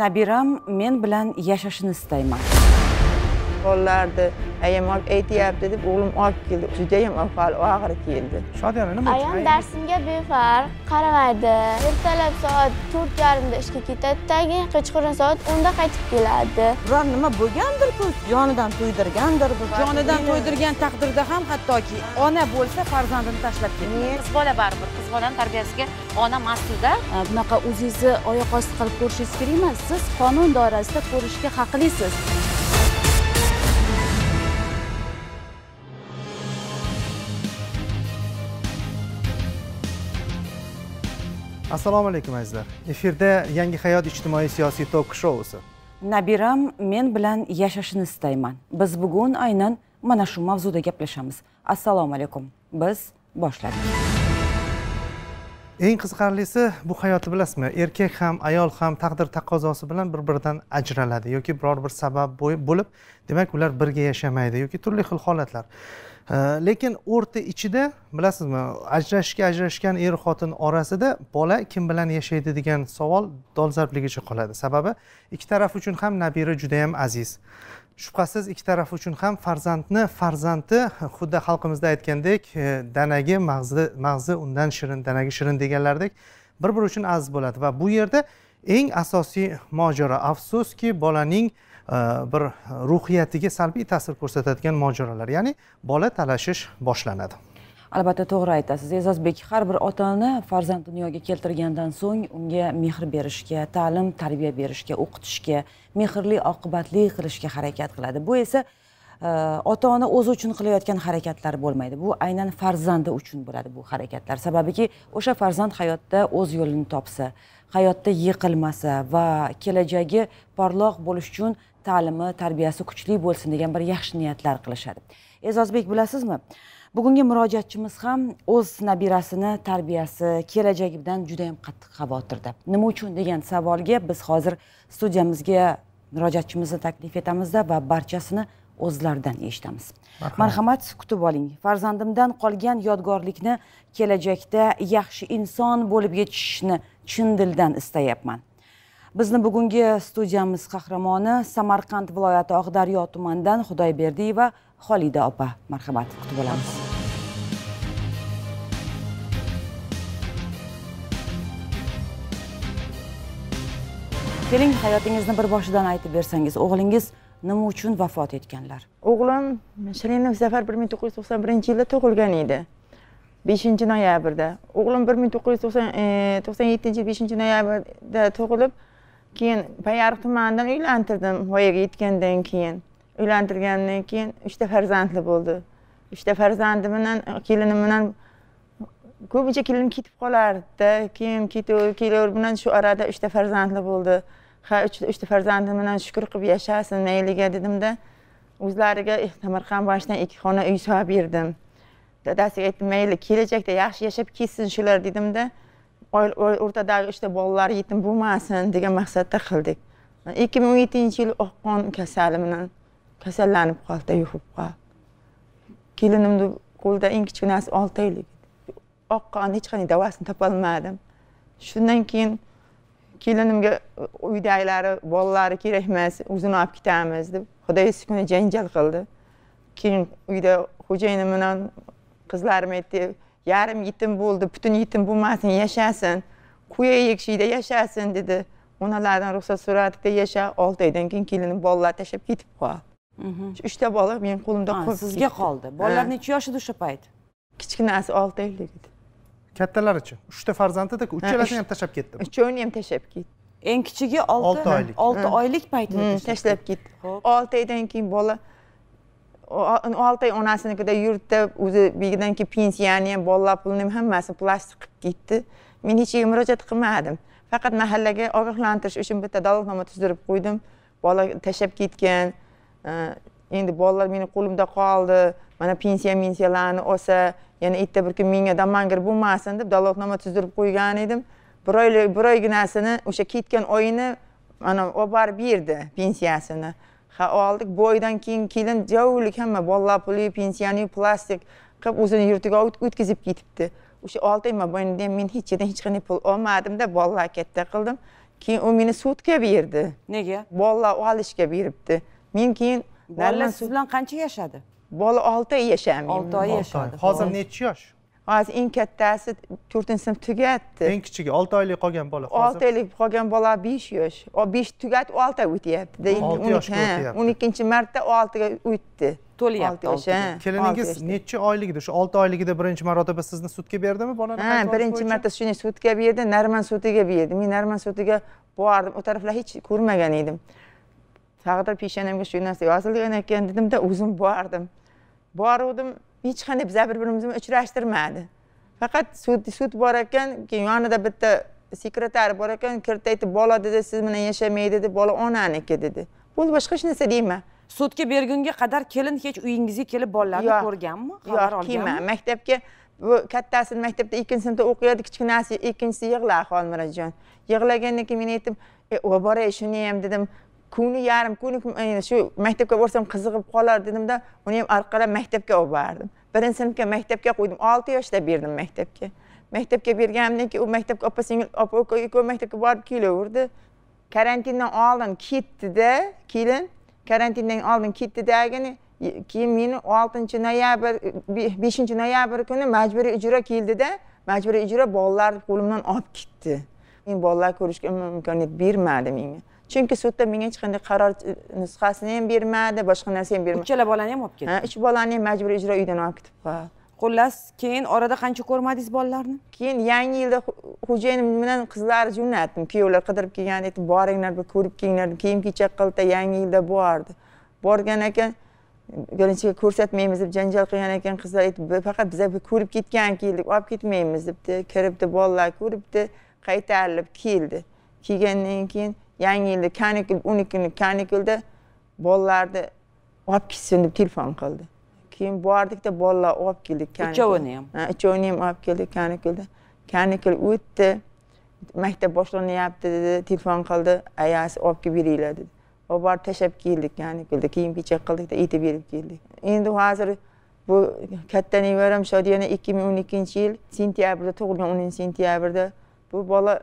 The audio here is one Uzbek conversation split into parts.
nabiram men bilan yashashini istayman qo'llardi ayam olib aytyapti deb o'g'lim olib keldi judayam ahvoli og'ir keldi shodiyona nima uchun ayam darsimga befarq qaramaydi ertalab soat to'rt yarimda ishga ketadi tagi kechqurun soat o'nda qaytib keladi biror nima bo'lgandir ku jonidan to'ydirgandir jonidan to'ydirgan taqdirda ham hattoki ona bo'lsa farzandini tashlab ketmaydi qiz bola baribir qiz bolani tarbiyasiga ona mas'ulda bunaqa o'zingizni oyoq osti qilib ko'rishingiz kerak emas siz qonun doirasida ko'rishga haqlisiz assalomu alaykum azizlar efirda yangi hayot ijtimoiy siyosiy tok shousi nabiram men bilan yashashini istayman biz bugun aynan mana shu mavzuda gaplashamiz assalomu alaykum biz boshladik eng qiziqarlisi bu hayotni bilasizmi erkak ham ayol ham taqdir taqozosi bilan bir biridan ajraladi yoki biror bir sabab bo'lib demak ular birga yashamaydi yoki turli xil holatlar Э, lekin o'rta ichida bilasizmi ajrashishga ajrashgan er xotin orasida bola kim bilan yashaydi degan savol dolzarbligicha qoladi sababi ikki taraf uchun ham nabira judayam aziz shubhasiz ikki taraf uchun ham farzandni farzandi xuddi xalqimizda aytgandek e, danagi mag'zi mag'zi undan shirin danagi shirin deganlaridek bir biri uchun aziz bo'ladi va bu yerda eng asosiy mojaro afsuski bolaning E, bir ruhiyatiga salbiy ta'sir ko'rsatadigan mojarolar ya'ni bola talashish boshlanadi albatta to'g'ri aytasiz e'zozbek har bir ota ona farzand dunyoga keltirgandan so'ng unga mehr berishga ta'lim tarbiya berishga o'qitishga mehrli oqibatli qilishga harakat qiladi bu esa e, ota ona o'zi uchun qilayotgan harakatlar bo'lmaydi bu aynan farzandi uchun bo'ladi bu harakatlar sababiki o'sha farzand hayotda o'z yo'lini topsa hayotda yiqilmasa va kelajagi porloq bo'lishi uchun ta'limi tarbiyasi kuchli bo'lsin degan bir yaxshi niyatlar qilishadi e'zozbek bilasizmi bugungi murojaatchimiz ham o'z nabirasini tarbiyasi kelajagidan juda yam qattiq xavotirda nima uchun degan savolga biz hozir studiyamizga murojaatchimizni taklif etamizda va barchasini o'zlaridan eshitamiz marhamat kutib oling farzandimdan qolgan yodgorlikni kelajakda yaxshi inson bo'lib yetishishni chin dildan istayapman bizni bugungi studiyamiz qahramoni samarqand viloyati oqdaryo tumanidan xudoyberdiyeva xolida opa marhamat kutib olamiz keling hayotingizni bir boshidan aytib bersangiz o'g'lingiz nima uchun vafot etganlar o'g'lim shirinov zafar bir ming to'qqiz yuz to'qson birinchi yilda tug'ilgan edi beshinchi noyabrda o'g'lim bir ming to'qqiz yuz to'qson e, to'qson yettinchi yil beshinchi noyabrda tug'ilib keyin payariq tumanidan uylantirdim voyaga yetgandan keyin uylantirgandan keyin uchta farzandli bo'ldi uchta farzandi bilan kelinim bilan ko'pincha kelinim ketib qolardida keyin ketaver kelaver bilan shu orada uchta farzandli bo'ldi ha uchta uchta farzandim bilan shukur qilib yashasin mayliga dedimda o'zlariga eh, samarqand boshidan ikki xona uy solib berdim dadasiga aytdim mayli kelajakda yaxshi yashab ketsin shular dedimda o'rtadagi uchta bolalar yetim bo'lmasin degan maqsadda qildik ikki ming o'n yettinchi yil oqqon kasali bilan kasallanib qoldi yuqib qoldi kelinimni qo'lida eng kichkinasi olti oylik oqqonni hech qanday davosini topolmadim shundan keyin kelinimga uydagilari bolalari kerak emas o'zini olib ketamiz deb xudo kuni janjal qildi keyin uyda xo'jayinim bilan qizlarim aytdi yarim yetim bo'ldi butun yetim bo'lmasin yashasin kuya ekishida yashasin dedi onalardan ruxsat so'radida yasha olti oydan keyin kelinim bolalar tashlab ketib qoldi mhm. uchta bola meni qo'limda qolib sizga qoldi bolalar necha yoshida o'sha payt kichkinasi olti oylik edi uchun uchta farzandida-ku uchalasini ham tashlab ketdimi uchovini ham tashlab ketdi eng kichigi olti oylik olti oylik paytida hmm, tashlab ketdi olti oydan keyin bola olti oy onasinikida yurtda o'zi buyidan keyin pensiyani ham bolalar pulini ham hammasini plastik qilib ketdi men hech kimga murojaat qilmadim faqat mahallaga ogohlantirish uchun bitta dalolnoma tuzdirib qo'ydim bola tashlab ketgan e, endi bolalar meni qo'limda qoldi mana pensiya mensiyalarni olsa yana erta bir kun menga domangir bo'lmasin deb dalolatnoma tuzdirib qo'ygan edim bir oylik bir oyginasini o'sha ketgan oyini mana olib borib berdi pensiyasini ha oldik bu oydan keyin kelin javlik hamma bolalar puli pensiyani plastik qilib o'zini yurtiga o'tkazib ketibdi o'sha olti oy mobaynida men hech yerdan hech qanday pul olmadimda bolalar katta qildim keyin u meni sudga berdi nega bolalar olishga beribdi men keyin bolalar siz bilan qancha yashadi bola 6 oy yashamayman 6 oy yashadi hozir nechi yosh hozir eng kattasi 4 sinf tugatdi eng kichigi 6 oylik qolgan bola 6 oylik qolgan bola 5 yosh 5 tugatib 6 o'tyapti endi 12 marta 6 ga o'tdi to'lyapti o'sha keliningiz nechi oyligida o'sha olti oyligida birinchi marotaba sizni sudga berdimi bolani ha birinchi marta shuni sudga berdi narman sudiga berdi men narman sudiga bordim u taraflar hech ko'rmagan edim taqdir peshonamga shu narsa yozilgan ekan dedimda o'zim bordim boruvdim hech qanday biza bir birimizni uchrashtirmadi faqat sud sud bor ekan keyin yonida bitta sekretari bor ekan kirib aytib bola dedi siz bilan yashamaydi dedi bola onaniki dedi bo'ldi boshqa hech narsa deyman sudga bergunga qadar kelin hech uyingizga kelib bolalarni ko'rganmi yo'q kelman maktabga bu kattasi maktabda ikkinchi sinfda o'qiyapti kichkinasi ikkinchisi yig'lar xolmirajon yig'lagandan keyin men aytdim e, o boray shuni ham dedim kuni yarim kuni shu maktabga borsam qiziqib qolar dedimda uni ham orqalab maktabga olib bordim birinchi sinfga maktabga qo'ydim olti yoshda berdim maktabga maktabga berganimdan keyin u maktabga opa singil opa uka ikkovi maktabga borib kelaverdi karantindan oldin ketdida kelin karantindan oldin ketdidagini keyin meni oltinchi noyabr beshinchi noyabr kuni majburiy ijro keldida majburiy ijro bolalarni qo'limdan olib ketdi men bolalar ko'rishga umuman imkoniyat bermadi menga chunki sudda menga hech qanday qaror e, nusxasini ham bermadi boshqa narsa ham bermadi uchala bolani ham olib ketdi ha uch bolani ham majburiy ijro uydan olib ketibdi xullas keyin orada qancha ko'rmadingiz bolalarni keyin yangi yilda xo'jayinim bilan qizlarni jo'natdim kuyovlar qidirib kelgan aytib boringlar bir ko'rib kelinglar kiyim kechak qildi yangi yilda bordi borgan ekan birinchiga ko'rsatmaymiz deb janjal qilgan ekan qizlar aytib faqat biza ko'rib ketgan keldik olib ketmaymiz debdi kiribdi bolalar ko'ribdi qaytarilib keldi kelgandan keyin yan yilda kanikul o'n ikki kunlik kanikulda bolalarni olib ketsin deb telefon qildi keyin bordikda bolalar olib keldik uchovini ham ha uchovini ham olib keldik kanikulda kanikul o'tdi maktab boshlanyapti dedi telefon qildi ayasi olib kelib beringlar dedi olib borib tashlab keldik kanikulda kiyim kechak qildikda aytib berib keldik endi hozir bu katta nevaram shodiyona ikki ming o'n ikkinchi yil sentyabrda tug'ilgan o'ninchi sentyabrda bu bala.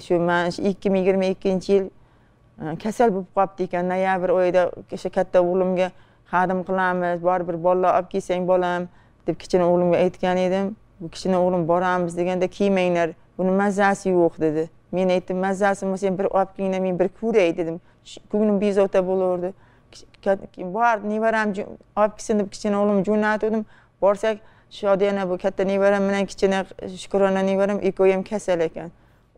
shu mana shu ikki ming yigirma ikkinchi yil e, kasal bo'lib qolibdi ekan noyabr oyida o'sha katta o'g'limga xadim qilamiz borib bir bolalar olib kelsang bolam deb kichkina o'g'limga aytgan edim bu kichkina o'g'lim boramiz deganda kiymanglar buni mazasi yo'q dedi men aytdim mazasi bo'lsa bir olib kelinglar men bir ko'ray dedim ko'nglim bezovta bo'laverdi bor nevaram olib kelsin deb kichkina o'g'limni jo'natgandim borsak shodiyana bu katta nevaram bilan kichkina shukrona nevaram ikkovi ham kasal ekan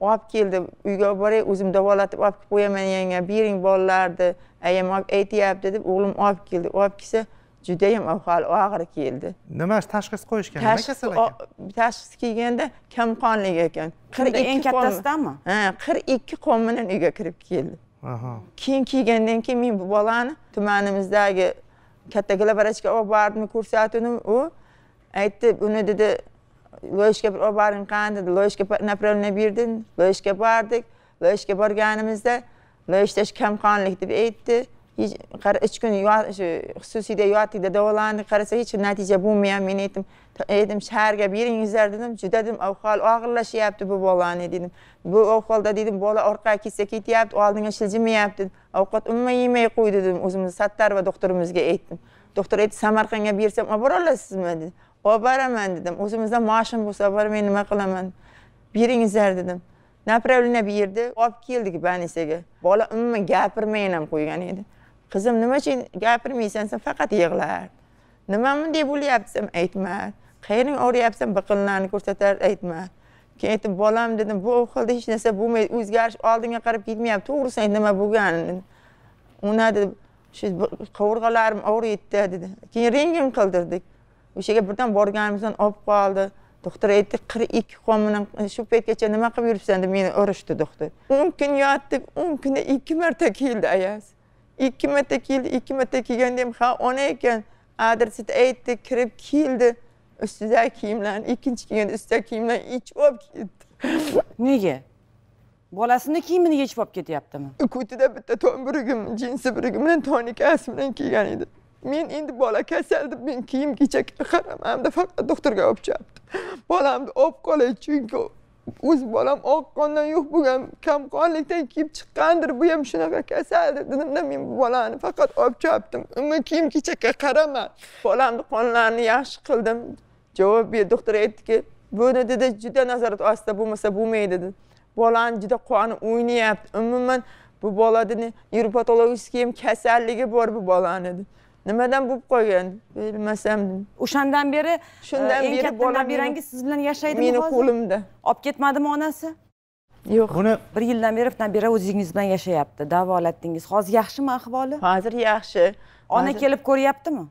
olib keldim uyga olib boray o'zim davolatib olib kelib qo'yaman yanga bering bolalarni ayam olib aytyapti deb o'g'lim olib keldi olib kelsa judayam ahvoli og'ir keldi nima tashxis qo'yishgan nima kasal ekan tashxis kelganda kamqonlik ekan qirq ikki eng kattasidanmi ha qirq ikki qon bilan uyga kirib keldi keyin kelgandan keyin men bu bolani tumanimizdagi katta globarachka olib bordim ko'rsatuvdim u aytdi buni dedi loyishga bir olib boring qani dedi loyishga направление berdim loyishga bordik loyishga borganimizda loyishda shu kamqonlik deb aytdi qara uch kun shu xususiyda yotdik davolandik qarasa hech natija bo'lmayapti men aytdim aytdim shaharga beringizlar dedim juda dedim ahvol og'irlashyapti bu bolani dedim bu ahvolda dedim bola orqaga ketsa ketyapti oldinga shiljimayapti ovqat umuman yemay qo'ydi dedim o'zimizni sattar va doktorimizga aytdim doktor aytdi samarqandga bersam olib bora olasizmi dedi olib boraman dedim o'zimizda mashin bo'lsa borib men nima qilaman beringizlar dedim направление berdi olib keldik больницаga bola umuman gapirmay ham qo'ygan edi qizim nima uchun gapirmaysan desa faqat yig'lardi nima bunday bo'lyapti desam aytmadi qayering og'riyapti desam biqinlarni ko'rsatar aytmadi keyin aytib bolam dedim bu xilda hech narsa bo'lmaydi o'zgarish oldinga qarab ketmayapti to'g'risini ayt nima bo'lganini unadi dedi shu qovurg'alarim og'riyapti dedi keyin rentgen qildirdik o'sha yerga birdan borganimizdan olib qoldi doktor aytdi qirq ikki qon bilan shu paytgacha nima qilib yuribsan deb meni urishdi doktor o'n kun yotdi o'n kunda ikki marta keldi ayaz ikki marta keldi ikki marta kelganda ham ha ona ekan adresini aytdi kirib keldi ustidagi kiyimlarni ikkinchi kelganda ustidagi kiyimlarni yechib olib ketdi nega bolasini kiyimini yechib olib ketyaptimi ko'tida bitta to'n birigim jinsi birigi bilan tonikasi bilan kelgan edi men endi bola kasal deb men kiyim kechakka qaramadimda faqat doktorga olib chopdim bolamni olib qolay chunki o'z bolam oq qondan yo'q bo'lgan kamqonlikdan kiyib chiqqandir bu ham shunaqa kasal deb dedimda men bu bolani faqat olib chopdim umuman kiyim kechakka qaramay bolamni qonlarini yaxshi qildim javob berdi doktor aytdiki buni dedi juda nazorat ostida bo'lmasa bo'lmaydi dedi bolani juda qoni o'ynayapti umuman bu bola dedi nevropatologический ham kasalligi bor bu bolani dedi nimadan bo'lib qolgan bilmasam o'shandan beri e, shundan beri bola berangiz siz bilan yashaydimi meni qo'limda olib ketmadimi onasi yo'q buni bir yildan beri nabira o'zingiz bilan yashayapti davolatdingiz hozir yaxshimi ahvoli hozir yaxshi ona kelib ko'ryaptimi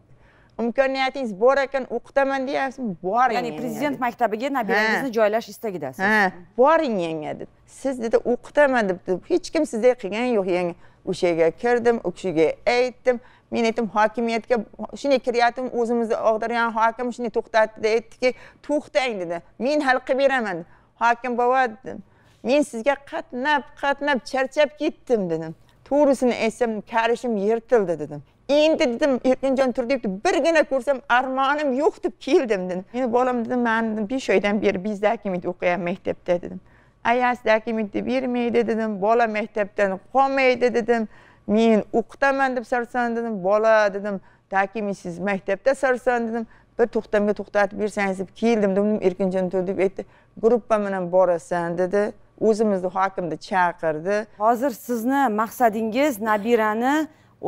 imkoniyatingiz bor ekan o'qitaman deyapsizmi boring ya'ni prezident maktabiga nabirangizni joylash istagidasiz ha boring yanga deb siz dedi o'qitaman deb hech kim sizday qilgani yo'q yanga o'sha kirdim u kishiga aytdim men aytdim hokimiyatga shunday kiryaptim o'zimizni og'dirgan hokim shunday to'xtatdi aytdiki to'xtang dedi men hal qilib beraman hokim bova dedim men sizga qatnab qatnab charchab ketdim dedim to'g'risini aytsam karishim yirtildi dedim endi dedim erkinjon turdiyevni birgina ko'rsam armonim yo'q deb keldim dedim meni bolam dedim man besh oydan beri bezdakim edi o'qiyapti maktabda dedim ayasi bir bermaydi dedim bola maktabdan qolmaydi dedim men o'qitaman deb sarson dedim bola dedim takim siz maktabda sarson dedim bir to'xtamga to'xtatib bersangiz deb keldim dedim erkinjon deb aytdi gruppa bilan borasan dedi o'zimizni hokimni chaqirdi hozir sizni maqsadingiz nabirani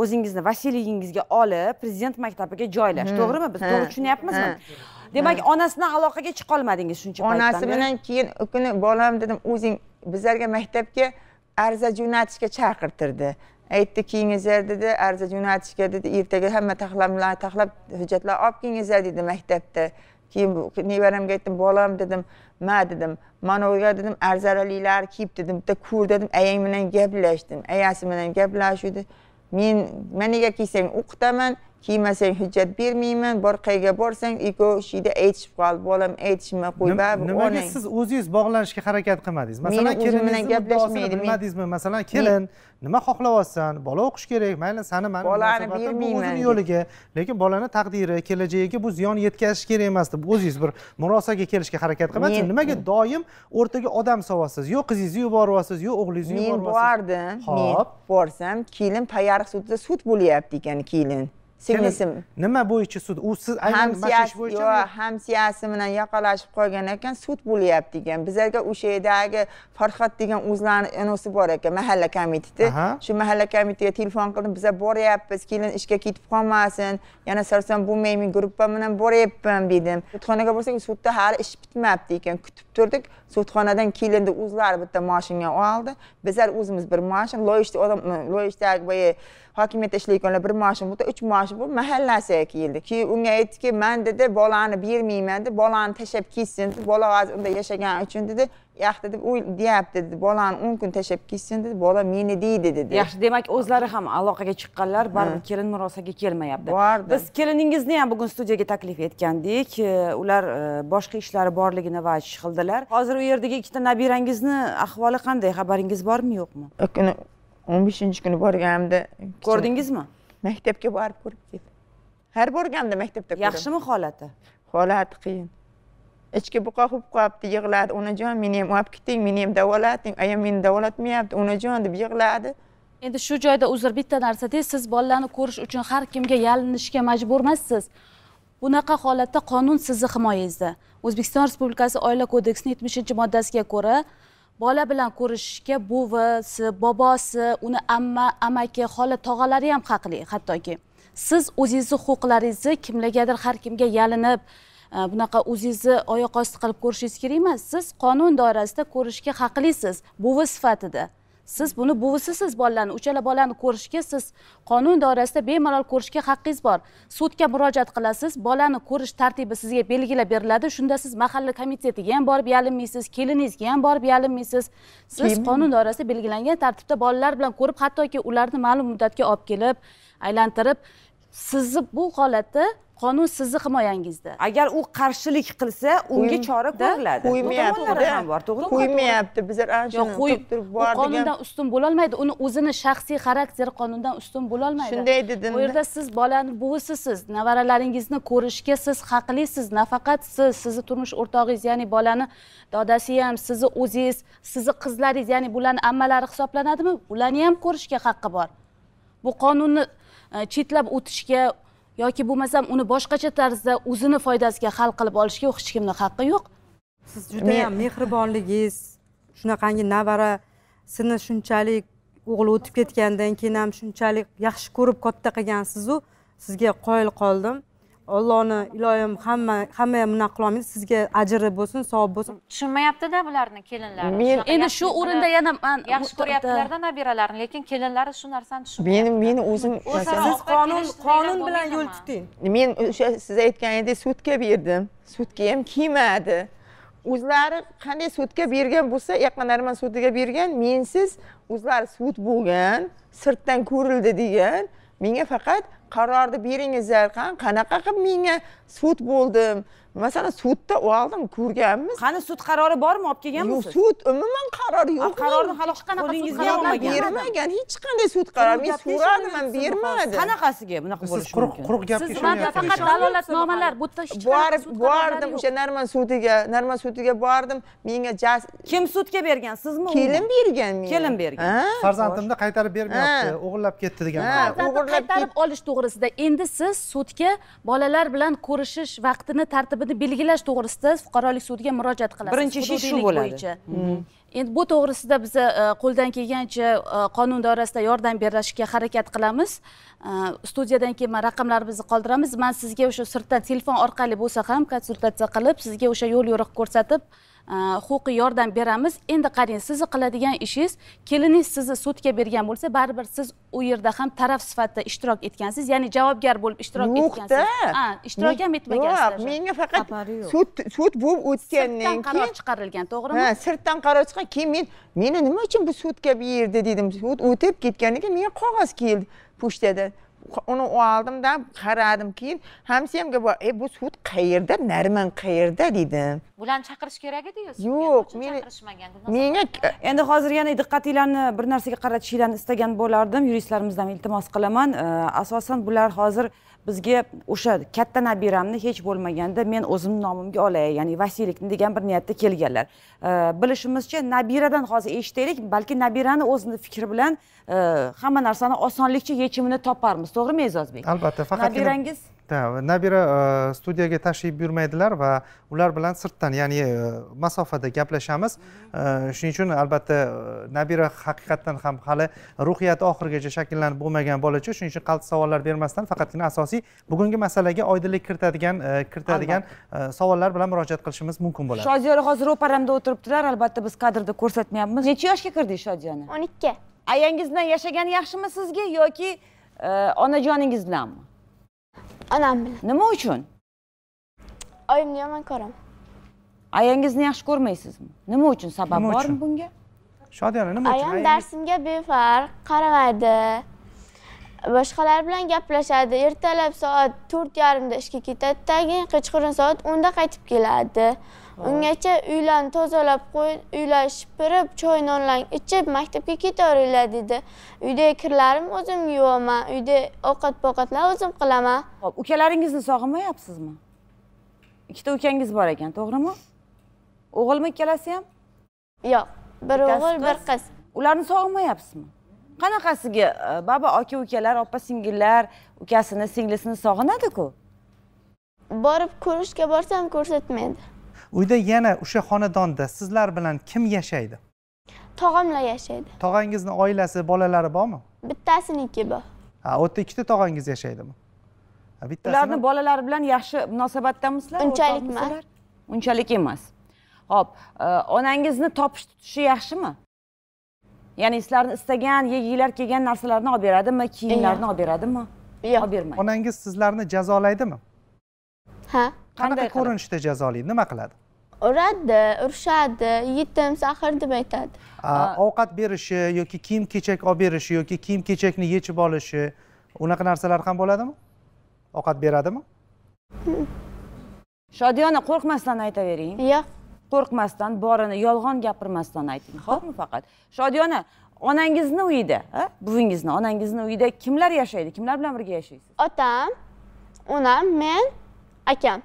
o'zingizni vasiyligingizga olib prezident maktabiga joylash hmm. to'g'rimi biz to'g'ri hmm. tushunyapmizmi hmm. demak onasi bilan aloqaga chiqa olmadingiz shuncha onasi bilan keyin u kuni bolam dedim o'zing bizlarga maktabga arza jo'natishga chaqirtirdi aytdi kelingizlar dedi arza jo'natishga dedi ertaga hamma taxlamlar taxlab hujjatlar olib kelingizlar dedi maktabda keyin nevaramga aytdim bolam dedim ma dedim mana u dedim arzaraliklar kiyib dedim bitta ko'r dedim ayang bilan gaplashdim ayasi bilan gaplashuvdi men man nega kiysang o'qitaman kiymasang hujjat bermayman bor qayerga borsang ikkovi uch uyda aytishib qol bolam aytishma qo'y baribir nimaga siz o'zingiz bog'lanishga harakat qilmadingiz masalan kelin bilan gaplashmaydi bilmadingizmi masalan kelin nima xohlayapsan bola o'qish kerak mayli sani mani bolani bermayman yo'liga lekin bolani taqdiri kelajagiga bu ziyon yetkazish kerak emas deb o'zingiz bir murosaga kelishga harakat qilmadingiz nimaga doim o'rtaga odam solyapsiz yo qizingizni yuboryapsiz yo o'g'lingizni yuboryapsiz men bordim men borsam kelin payariq sudida sud bo'lyapti ekan kelin singlisim nima bo'yicha sud u siz aynan mana shu bo'yicha yo'q siyosi bilan yoqalashib qolgan ekan sud bo'lyapti ekan bizlarga o'sha yerdagi farhod degan o'zlarini inosi bor ekan mahalla komiteti shu mahalla komitetiga telefon qildim bizlar boryapmiz kelin ishga ketib qolmasin yana sarson bo'lmaymi gruppa bilan boryapman dedim sudxonaga borsak sudda hali ish bitmabdi ekan kutib turdik sudxonadan kelinni o'zlari bitta mashina oldi bizlar o'zimiz bir mashina loyish odam loyishdagi boya hokimiyatda ishlayotganlar bir moshin bo'ldi uch moshin bo'lib mahallasiga keldi keyin unga aytdiki man dedi bolani bermayman dedi bolani tashlab ketsin dedi bola hozir unda yashagan uchun dedi yaxshi deb deyapti dedi bolani 10 kun tashlab ketsin dedi bola meni deydi dedi yaxshi demak o'zlari ham aloqaga chiqqanlar baribir kelin murosaga kelmayapti bordi biz keliningizni ham bugun studiyaga taklif etgandik ular e, boshqa ishlari borligini va ish qildilar hozir u yerdagi ikkita nabirangizni ahvoli qanday xabaringiz bormi yo'qmi 15 beshinchi kuni borganimda ko'rdingizmi maktabga borib ko'rib keldim har borganimda maktabda yaxshimi holati holati qiyin ichki buqa bo'lib qolibdi yig'ladi onajon meni ham olib keting meni ham davolating ayam meni davolatmayapti onajon deb yig'ladi endi shu joyda uzr bitta narsada siz bolalarni ko'rish uchun har kimga yalinishga majbur emassiz bunaqa holatda qonun sizni himoyangizda o'zbekiston respublikasi oila kodeksining yetmishinchi moddasiga ko'ra bola bilan ko'rishishga buvisi bobosi uni amma amaki xola tog'alari ham haqli hattoki siz o'zingizni huquqlaringizni kimlargadir har kimga yalinib e, bunaqa o'zingizni oyoq osti qilib ko'rishingiz kerak emas siz qonun doirasida ko'rishga haqlisiz buvi sifatida siz buni buvisisiz bolalarni uchala bolani ko'rishga siz qonun doirasida bemalol ko'rishga haqqingiz bor sudga murojaat qilasiz bolani ko'rish tartibi sizga belgilab beriladi shunda siz mahalla komitetiga ham borib yalinmaysiz keliningizga ham borib yalinmaysiz siz qonun doirasida belgilangan tartibda bolalar bilan ko'rib hattoki ularni ma'lum muddatga olib kelib aylantirib sizni bu holatda qonun sizni himoyangizda agar u qarshilik qilsa unga chora ko'riladi qo'ymayaptida ham bor to'g'rimi qo'ymayapti bizlar ana shuni qo'yib turib bor qonundan ustun bo'lolmaydi uni o'zini shaxsiy xarakteri qonundan ustun bo'lolmaydi shunday dedim bu yerda siz bolani buvisisiz nevaralaringizni ko'rishga siz haqlisiz nafaqat siz sizni turmush o'rtog'ingiz ya'ni bolani dodasi ham sizni o'zingiz sizni qizlaringiz ya'ni bularni ammalari hisoblanadimi ularni ham ko'rishga haqqi bor bu qonunni E, chetlab o'tishga yoki bo'lmasam uni boshqacha tarzda o'zini foydasiga hal qilib olishga hech kimni haqqi yo'q siz judayam mehribonligingiz shunaqangi navara sizni shunchalik o'g'li o'tib ketgandan keyin ham shunchalik yaxshi ko'rib katta qilgansizu sizga qoyil qoldim ollohni iloyim hamma hamma ham bunaqa qilolmaydi sizga ajri bo'lsin savob bo'lsin tushunmayaptida bularni kelinlari men endi shu o'rinda yana man yaxshi ko'ryaptilarda nabiralarini lekin kelinlari shu narsani tushunmayapti men meni o'zim siz qonun qonun bilan yo'l tuting men o'sha siz aytganingdek sudga berdim sudga ham kiymadi o'zlari qanday sudga bergan bo'lsa yaqinlariman sudiga bergan mensiz o'zlari sud bo'lgan sirtdan ko'rildi degan menga faqat qarorni beringizlar qanaqa qilib menga sud bo'ldim masalan sudda oldim ko'rganmiz qani sud qarori bormi olib kelganmisiz yo'q sud umuman qarori yo'q qarorni hali hech qanaqa qo'lingizga olmagan bermagan hech qanday sud qarori men so'radim ham bermadi qanaqasiga bunaqa bo'lishi mumkin quruq quruq gapga ishonyapsiz faqat dalolatnomalar bu yerda hech borib bordim o'sha narman sudiga narman sudiga bordim menga kim sudga bergan sizmi kelin bergan menga kelin bergan farzandimni qaytarib bermayapti o'g'irlab ketdi degan o'g'irlab qaytarib olish to'g'risida endi siz sudga bolalar bilan ko'rishish vaqtini tartib tartibini belgilash to'g'risida fuqarolik sudiga murojaat qilasiz birinchi ish shu bo'ladi hmm. Hmm. endi bu to'g'risida biz e, qo'ldan kelgancha e, qonun doirasida yordam berishga harakat qilamiz e, studiyadan keyin raqamlarimizni qoldiramiz man sizga o'sha sirtdan telefon orqali bo'lsa ham konsultatsiya qilib sizga o'sha yo'l yo'riq ko'rsatib Э, huquqiy yordam beramiz endi qarang sizni qiladigan ishingiz keliningiz sizni sudga bergan bo'lsa baribir siz u yerda ham taraf sifatida ishtirok etgansiz ya'ni javobgar bo'lib ishtirok etgansiz ishtirok ham etmagansiz yo'q menga faqat sud sud bo'lib o'tgandan keyin qaror chiqarilgan to'g'rimi ha sirtdan qaror chiqqan keyin men meni nima uchun bu sudga buyurdi dedim sud o'tib keyin menga qog'oz keldi pochtadan uni oldimdan qaradim keyin bor e bu sud qayerda narman qayerda dedim bularni chaqirish kerak edi yo'q meni menga endi hozir yana diqqatinglarni bir narsaga qaratishingizni istagan bo'lardim yuristlarimizdan iltimos qilaman asosan bular hozir bizga o'sha katta nabiramni hech bo'lmaganda men o'zimni nomimga olay ya'ni vasiylikni degan bir niyatda kelganlar bilishimizcha nabiradan hozir eshitaylik balki nabirani o'zini fikri bilan hamma narsani osonlikcha yechimini toparmiz to'g'rimi e'zozbek albatta faqat nabirangiz nabira e, studiyaga tashrif buyurmaydilar va ular bilan sirtdan ya'ni e, masofada gaplashamiz e, shuning uchun albatta nabira haqiqatdan ham hali ruhiyati oxirigacha shakllanib bo'lmagan bolacha shuning uchun qaltis savollar bermasdan faqatgina asosiy bugungi masalaga oydinlik kiritadigan kiritadigan savollar bilan murojaat qilishimiz mumkin bo'ladi shodiyona hozir ro'paramda o'tiribdilar albatta biz kadrda ko'rsatmayapmiz necha yoshga kirdingiz shodiyona o'n ikki ayangiz bilan yashagani yaxshimi sizga yoki ya onajoningiz bilanmi onam bilan nima uchun oyimni yomon ko'raman ayangizni yaxshi ko'rmaysizmi nima uchun sabab bormi bunga shodiyona nima uchun ayam darsimga befarq qaramaydi boshqalar bilan gaplashadi ertalab soat to'rt yarimda ishga ketadi tagin kechqurun soat o'nda qaytib keladi ungacha uylarni tozalab qo'yib uylar shipirib choy nonlarni ichib maktabga ketaveringlar dedi uydagi kirlarim o'zim yuvaman uyda ovqat povqatlar o'zim qilaman hop ukalaringizni sog'inmayapsizmi ikkita ukangiz bor ekan to'g'rimi o'g'ilmi ikkalasi ham yo'q bir o'g'il bir qiz ularni sog'inmayapsizmi qanaqasiga e, baba aka ukalar opa singillar ukasini singlisini sog'inadiku borib ko'rishga borsam ko'rsatmaydi uyda yana o'sha xonadonda sizlar bilan kim yashaydi tog'amlar yashaydi tog'angizni oilasi bolalari bormi bittasiniki bor ha u yerda ikkita tog'angiz yashaydimi bittasini ularni bolalari bilan yaxshi munosabatdamisizlar unchalik emas unchalik emas ho'p e, onangizni topish tutishi yaxshimi ya'ni sizlarni istagan yegilar kelgan narsalarni olib beradimi kiyimlarni olib beradimi yo'q olib bermaydi onangiz sizlarni jazolaydimi ha qanaqa ko'rinishda jazolaydi nima qiladi uradi urishadi yetim saxir deb aytadi ovqat berishi yoki kiyim kechak olib berishi yoki kiyim kechakni yechib olishi unaqa narsalar ham bo'ladimi ovqat beradimi shodiyona qo'rqmasdan aytavering yo'q qo'rqmasdan borini yolg'on gapirmasdan ayting xo'pmi faqat shodiyona onangizni uyida buvingizni onangizni uyida kimlar yashaydi kimlar bilan birga yashaysiz otam onam men akam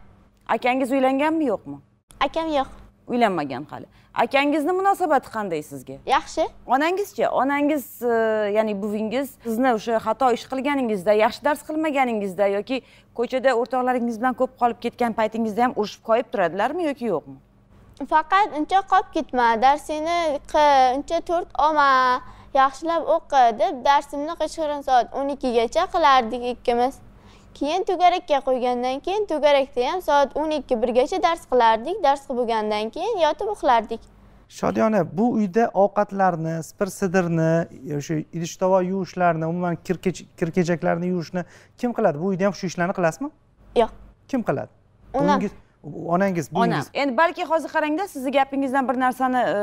akangiz uylanganmi yo'qmi akam yo'q uylanmagan hali akangizni munosabati qanday sizga yaxshi onangizchi onangiz e, ya'ni buvingiz sizni o'sha xato ish qilganingizda yaxshi dars qilmaganingizda yoki ko'chada o'rtoqlaringiz bilan ko'p qolib ketgan paytingizda ham urishib koyib turadilarmi yoki yo'qmi faqat uncha qolib ketma darsingni qi uncha to'rt olma yaxshilab o'qi deb darsimni kechqurun soat o'n ikkigacha qilardik ikkimiz keyin to'garakka qo'ygandan keyin to'garakda ham soat o'n ikki birgacha dars qilardik dars qilib bo'lgandan keyin yotib uxlardik shodiyona bu uyda ovqatlarni spir sidrni o'sha idish tovoq yuvishlarni umuman kirkechaklarni yuvishni kim qiladi bu uyda ham shu ishlarni qilasizmi yo'q kim qiladi onam onangiz buvingiz onam endi balki hozir qarangda sizni gapingizdan bir narsani e,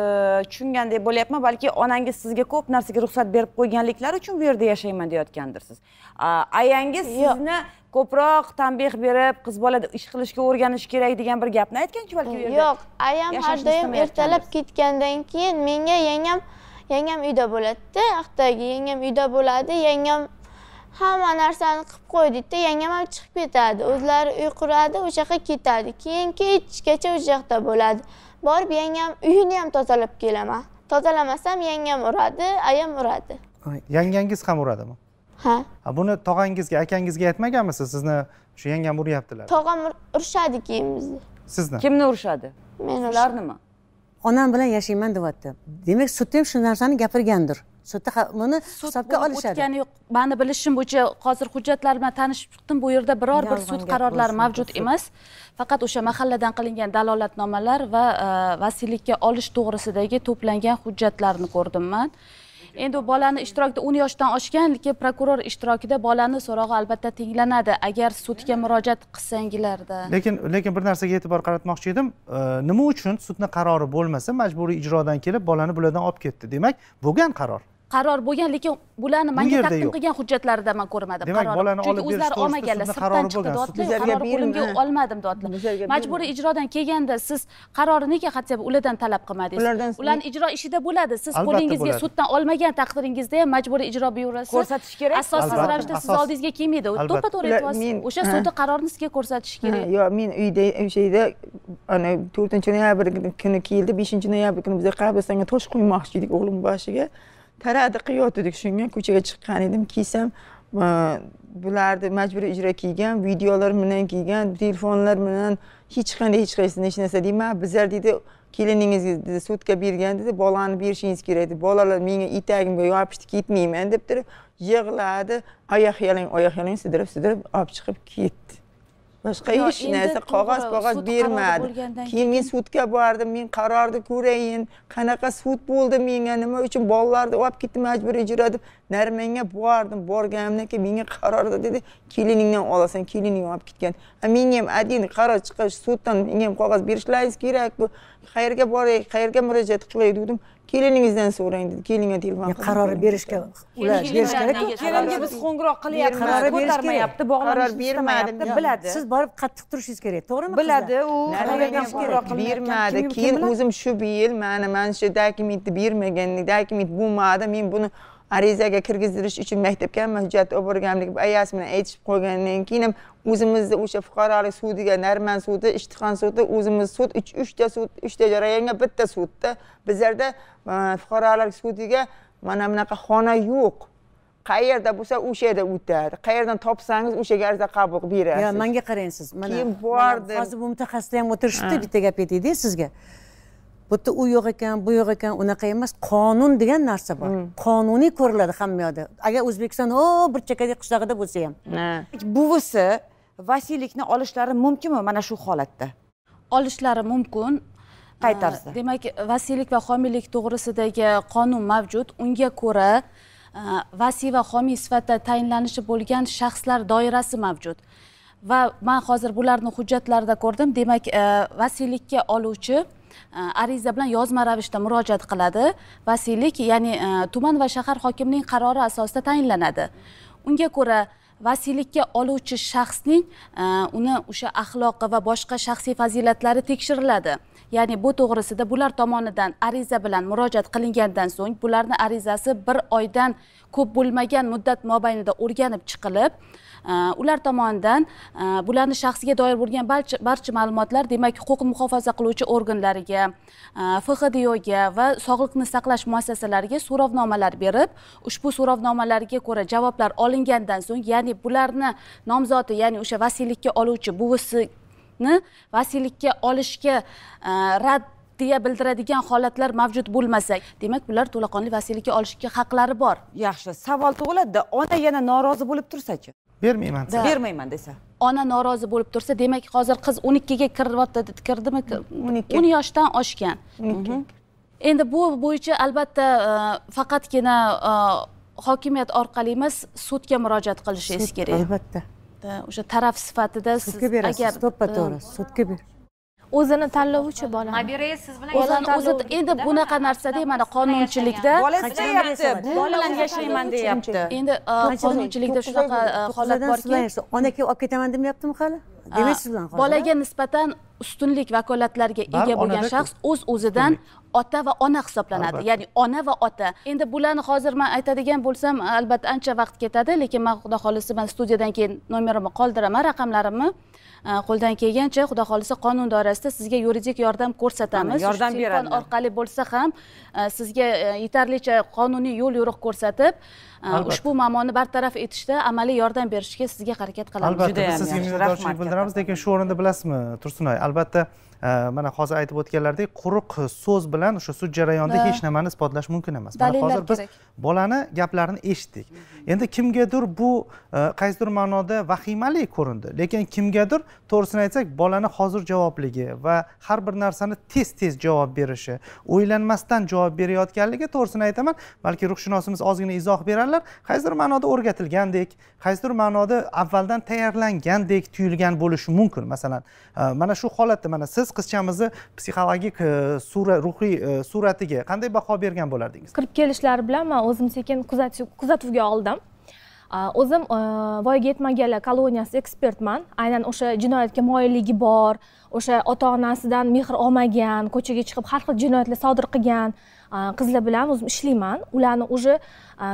tushungandek bo'lyapman balki onangiz sizga ko'p narsaga ruxsat berib qo'yganliklari uchun bu yerda yashayman deyotgandirsiz ayangiz sizni ko'proq tanbeh berib qiz bola ish qilishga o'rganish kerak degan bir gapni aytganchi balki u yerda yo'q ayam har doim ertalab ketgandan keyin menga yangam yangam uyda bo'ladida aqdagi yangam uyda bo'ladi yangam hamma narsani qilib qo'ydikda yangam ham chiqib ketadi o'zlari uy quradi o'sha yoqqa ketadi keyin kechgacha o'sha yoqda bo'ladi borib yangam uyini ham tozalab kelaman tozalamasam yangam uradi ayam uradi yangangiz ham uradimi ha buni tog'angizga akangizga aytmaganmisiz sizni shu yangam uryaptilar tog'am urishadi keyin bizni sizni kimni urishadi meni ularnimi onam bilan yashayman deyapti demak sudda ham shu narsani gapirgandir sudda buni hisobga olishadi o'tgani yo'q mani bilishim bo'yicha hozir hujjatlar bilan tanishib chiqdim bu yerda biror bir sud qarorlari mavjud emas faqat o'sha mahalladan qilingan dalolatnomalar va e, vasiylikka olish to'g'risidagi to'plangan hujjatlarni ko'rdim man endi bolani ishtirokida o'n yoshdan lekin prokuror ishtirokida bolani so'rog'i albatta tinglanadi agar sudga murojaat qilsangilarda lekin lekin bir narsaga e'tibor qaratmoqchi edim nima uchun sudni qarori bo'lmasa majburiy ijrodan kelib bolani bulardan olib ketdi demak bo'lgan qaror qaror bo'lgan lekin bularni menga taqdim qilgan hujjatlarida man ko'rmadim demak bolani olib o'zlari olmaganlar sirtdan chiqdi deyaptilar qo'limga olmadim deyaptilar majburiy ijrodan kelganda siz qarorni nega hadeb ulardan talab qilmadingiz ularni ijro ishida bo'ladi siz qo'lingizga suddan olmagan taqdiringizda ham majburiy ijro byurosi ko'rsatish kerak asossiz ravishda siz oldingizga kelmaydi to'ppa to'g'ri aytyapsiz o'sha sudni qarorini sizga ko'rsatish kerak yo'q men uyda o'sha yerda ana to'rtinchi noyabr kuni keldi beshinchi noyabr kuni biza qabristonga tosh qo'ymoqchi edik o'g'limni boshiga qiyot edik shunga ko'chaga chiqqan edim kiysam bularni majburiy ijro kiygan videolar bilan kiygan telefonlar bilan hech qanday hech qaysini hech narsa deyman bizlar deydi keliningizga dedi sudga bergan dedi bolani berishingiz kerak dedi bolalar menga etagimga yopishdi ketmayman deb turib yig'ladi oyoq yalang oyoq yalang sidirib sidirib olib chiqib ketdi boshqa hech narsa qog'oz qog'oz bermadi keyin men sudga bordim men qarorni ko'rayin qanaqa sud bo'ldi menga nima uchun bolalarni olib ketdi majburiy ijro deb narmanga bordim borganimdan keyin menga qarorda dedi keliningdan olasan kelining olib ketgan a menga ham один qaror chiqish suddan menga ham qog'oz berishlaringiz kerakku qayerga boray qayerga murojaat qilay dedim keliningizdan so'rang dedi kelinga telefon qaror berishga ular berish kerak kelinga biz qo'ng'iroq qilyapmiz qaror kerak qaror bermadi biladi siz borib qattiq turishingiz kerak to'g'rimi biladi u bermadi keyin o'zim shu yil mana mana shu dokumentni bermagan dokument bo'lmadi men buni arizaga kirgizdirish uchun maktabga ham hujjat olib borganlik ayasi bilan aytishib qo'ygandan keyin ham o'zimizni o'sha fuqarolik sudiga narman sudi ishtixon sudi o'zimiz sud uchta sud uchta jarayonga bitta sudda bizlarda e, fuqarolik sudiga mana bunaqa xona yo'q qayerda bo'lsa o'sha yerda o'tadi qayerdan topsangiz o'sha ariza qabul qilib berasiz yo'q manga qarang siz mana keyin bordi hozir bu mutaxassislar ham o'tirishibdi bitta gap aytayda sizga xuddi u yo'q ekan bu yo'q ekan unaqa emas qonun degan narsa bor hmm. qonuniy ko'riladi hamma yoqda agar o'zbekiston o bir chekkadek qishlog'ida bo'lsa ham buvisi vasiylikni olishlari mumkinmi mana shu holatda olishlari mumkin qay tarzda demak vasiylik va homiylik to'g'risidagi qonun mavjud unga ko'ra vasiy va homiy sifatida tayinlanishi bo'lgan shaxslar doirasi mavjud va man hozir bularni hujjatlarida ko'rdim demak vasiylikka oluvchi Э, ariza bilan yozma ravishda murojaat qiladi vasiylik ya'ni e, tuman va shahar hokimining qarori asosida tayinlanadi unga ko'ra vasiylikka oluvchi shaxsning e, uni o'sha axloqi va boshqa shaxsiy fazilatlari tekshiriladi ya'ni bu to'g'risida bular tomonidan ariza bilan murojaat qilingandan so'ng bularni arizasi bir oydan ko'p bo'lmagan muddat mobaynida o'rganib chiqilib Э, ular tomonidan э, bularni shaxsiga doir bo'lgan barcha barcha ma'lumotlar demak huquqni muhofaza qiluvchi organlariga e, fhdoga va sog'liqni saqlash muassasalariga so'rovnomalar berib ushbu so'rovnomalarga ko'ra javoblar olingandan so'ng ya'ni bularni nomzodi ya'ni o'sha vasiylikka oluvchi buvisini vasiylikka olishga e, rad deya bildiradigan holatlar mavjud bo'lmasa demak bular to'laqonli vasiylikka olishga haqlari bor yaxshi savol tug'iladida ona yana norozi bo'lib tursachi bermayman desa bermayman desa ona norozi bo'lib tursa demak hozir qiz o'n ikkiga kiryapti kirdimi o'n ikki o'n yoshdan oshgan mhm. endi bu bo'yicha albatta e, faqatgina e, hokimiyat orqali emas sudga murojaat qilishingiz kerak albatta o'sha taraf sifatida siz agar to'ppa to'g'ri sudga ber o'zini tanlovchi bola nabira siz bilan o'zi endi bunaqa narsada mana qonunchilikda bola istayapti bilan yashayman deyapti endi e, qonunchilikda shunaqa e, holat borki ona olib ketaman demayaptimi hali demak bolaga nisbatan ustunlik vakolatlarga ega bo'lgan shaxs o'z o'zidan ota va ona hisoblanadi ya'ni ona va ota endi bularni hozir man aytadigan bo'lsam albatta ancha vaqt ketadi lekin man xudo xohlasa man studiyadan keyin nomerimni qoldiraman raqamlarimni e, qo'ldan kelgancha xudo xohlasa qonun doirasida sizga yuridik yordam ko'rsatamiz yordam beradi orqali bo'lsa ham e, sizga e, yetarlicha qonuniy yo'l yo'riq ko'rsatib ushbu muammoni bartaraf etishda amaliy yordam berishga sizga harakat qilamiz albatta biz sizga minnatdorchilik bildiramiz lekin shu o'rinda bilasizmi tursunoy albatta mana hozir aytib o'tganlaridek quruq so'z bilan o'sha sud jarayonida hech nimani isbotlash mumkin emas mana hozir biz bolani gaplarini eshitdik endi kimgadir bu e, qaysidir ma'noda vahimali ko'rindi lekin kimgadir to'g'risini aytsak bolani hozir javobligi va har bir narsani tez tez javob berishi o'ylanmasdan javob berayotganligi to'g'risini aytaman balki ruhshunosimiz ozgina izoh berarlar qaysidir ma'noda o'rgatilgandek qaysidir ma'noda avvaldan tayyorlangandek tuyulgan bo'lishi mumkin masalan e, mana shu holatda mana siz qizchamizni psixologik e, sura ruhiy e, suratiga qanday baho bergan bo'lardingiz kirib kelishlari bilan man o'zim sekin kuzatuvga oldim o'zim e, voyaga yetmaganlar koloniyasi ekspertman aynan o'sha jinoyatga moyilligi bor o'sha ota onasidan mehr olmagan ko'chaga chiqib har xil jinoyatlar sodir qilgan qizlar bilan o'zim ishlayman ularni уже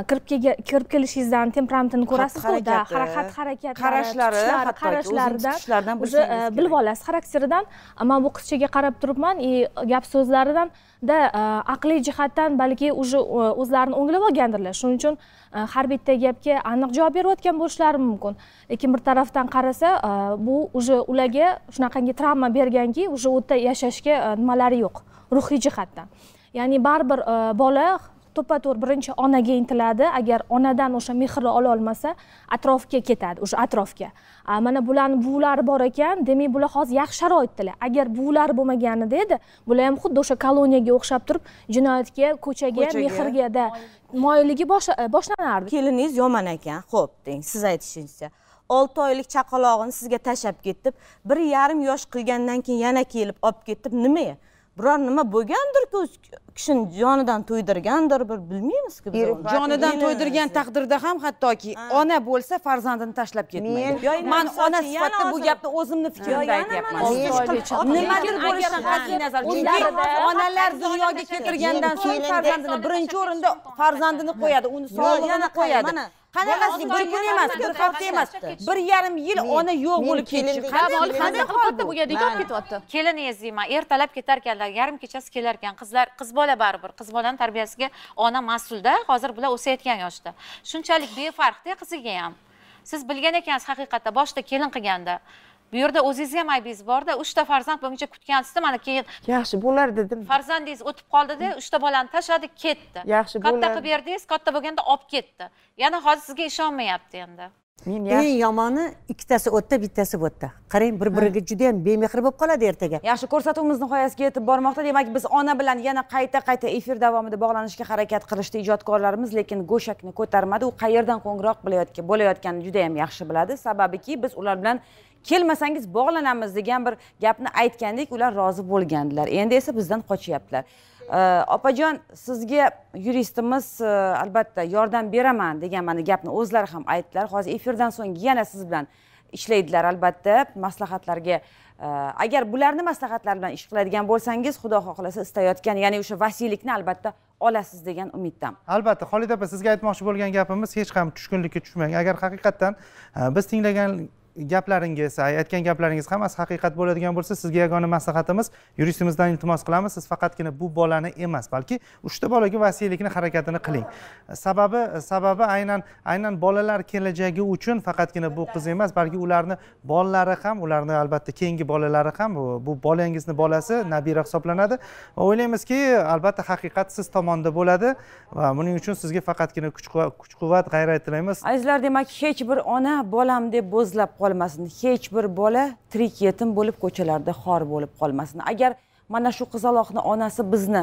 kirib kirib kelishingizdan temperamentini ko'rasizda harakat harakat qarashlari qarashlaridan уже e, bilib olasiz xarakteridan man bu qizchaga qarab turibman и gap so'zlaridan da e, aqliy jihatdan balki уже e, o'zlarini o'nglab olgandirlar shuning uchun har bitta gapga aniq javob berayotgan bo'lishlari mumkin lekin bir tarafdan qarasa bu уже ularga shunaqangi travma berganki уже u yerda yashashga nimalari yo'q ruhiy jihatdan ya'ni baribir e, bola to'ppa to'g'ri birinchi onaga intiladi agar onadan o'sha mehrni ola olmasa atrofga ketadi o'sha atrofga mana bularni buvilari bor ekan demak bular hozir yaxshi sharoitdalar agar buvilari bo'lmaganida edi bular ham xuddi o'sha koloniyaga o'xshab turib jinoyatga ko'chaga mehrgada moyilligi boshlanardi keliningiz yomon ekan ho'p deng siz aytishingizcha olti oylik chaqalog'ini sizga tashlab ketib bir yarim yosh qilgandan keyin yana kelib olib ketib nima biror nima bo'lgandirku kishini jonidan to'ydirgandir bir bilmaymizku biz jonidan to'ydirgan taqdirda ham hattoki ona bo'lsa farzandini tashlab ketmaydi man ona sifatida bu gapni o'zimni fikrimda aytyapman nimadir bo'lishidan qat'iy nazar chunki onalar dunyoga keltirgandan so'ng farzandini birinchi o'rinda farzandini qo'yadi uni sog'lig'ini qo'yadi qanaqasi bir kun emas bir hafta emas bir yarim yil ona yo'q bo'lib ketishi qanday qanday holda bu yerda yonib ketyapti keliningizni deyman ertalab ketarkanlar yarim kechasi kelar ekan qizlar qiz bola baribir qiz bolani tarbiyasiga ona mas'ulda hozir bular o'sayotgan yoshda shunchalik befarqda qiziga ham siz bilgan ekansiz haqiqatda boshida kelin qilganda bu yerda o'zingiz ham aybingiz borda uchta farzand kutgansiz kutgansizda mana keyin yaxshi bo'lar dedim farzandingiz o'tib qoldida uchta bolani tashladi ketdi yaxshi katta qilib berdingiz katta bo'lganda olib ketdi yana hozir sizga ishonmayapti endi men eng yomoni ikkitasi o'tda bittasi bu qarang bir biriga juda yam bemehr bo'lib qoladi ertaga yaxshi ko'rsatuvimiz nihoyasiga yetib bormoqda demak biz ona bilan yana qayta qayta efir davomida bog'lanishga harakat qilishdi ijodkorlarimiz lekin go'shakni ko'tarmadi u qayerdan qo'ng'iroq bo'layotgan bo'layotganini juda yam yaxshi biladi sababiki biz ular bilan kelmasangiz bog'lanamiz degan bir gapni aytgandik ular rozi bo'lgandilar endi esa bizdan qochyaptilar opajon sizga yuristimiz e, albatta yordam beraman degan mana gapni o'zlari ham aytdilar hozir efirdan so'ng yana siz bilan ishlaydilar albatta maslahatlarga e, agar bularni maslahatlari bilan ish qiladigan bo'lsangiz xudo xohlasa istayotgan ya'ni o'sha vasiylikni albatta olasiz degan umiddam albatta xolida opa sizga aytmoqchi bo'lgan gapimiz hech ham tushkunlikka tushmang agar haqiqatdan e, biz tinglagan gaplaringiz aytgan gaplaringiz hammasi haqiqat bo'ladigan bo'lsa sizga yagona maslahatimiz yuristimizdan iltimos qilamiz siz faqatgina bu bolani emas balki uchta bolaga vasiylikni harakatini qiling sababi sababi aynan aynan bolalar kelajagi uchun faqatgina bu qiz emas balki ularni bolalari ham ularni albatta keyingi bolalari ham bu bolangizni bolasi nabira hisoblanadi va o'ylaymizki albatta haqiqat siz tomonda bo'ladi va buning uchun sizga faqatgina kuch quvvat g'ayrat tilaymiz azizlar demak hech bir ona bolam deb bo'zlab qoladi qolmasin hech bir bola tirik yetim bo'lib ko'chalarda xor bo'lib qolmasin agar mana shu qizaloqni onasi bizni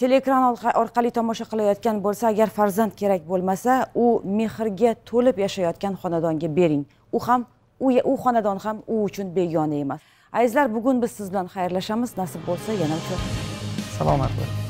teleekran orqali tomosha qilayotgan bo'lsa agar farzand kerak bo'lmasa u mehrga to'lib yashayotgan xonadonga bering u ham u, u xonadon ham u uchun begona emas azizlar bugun biz siz bilan xayrlashamiz nasib bo'lsa yana uchrashamiz salomat bo'ling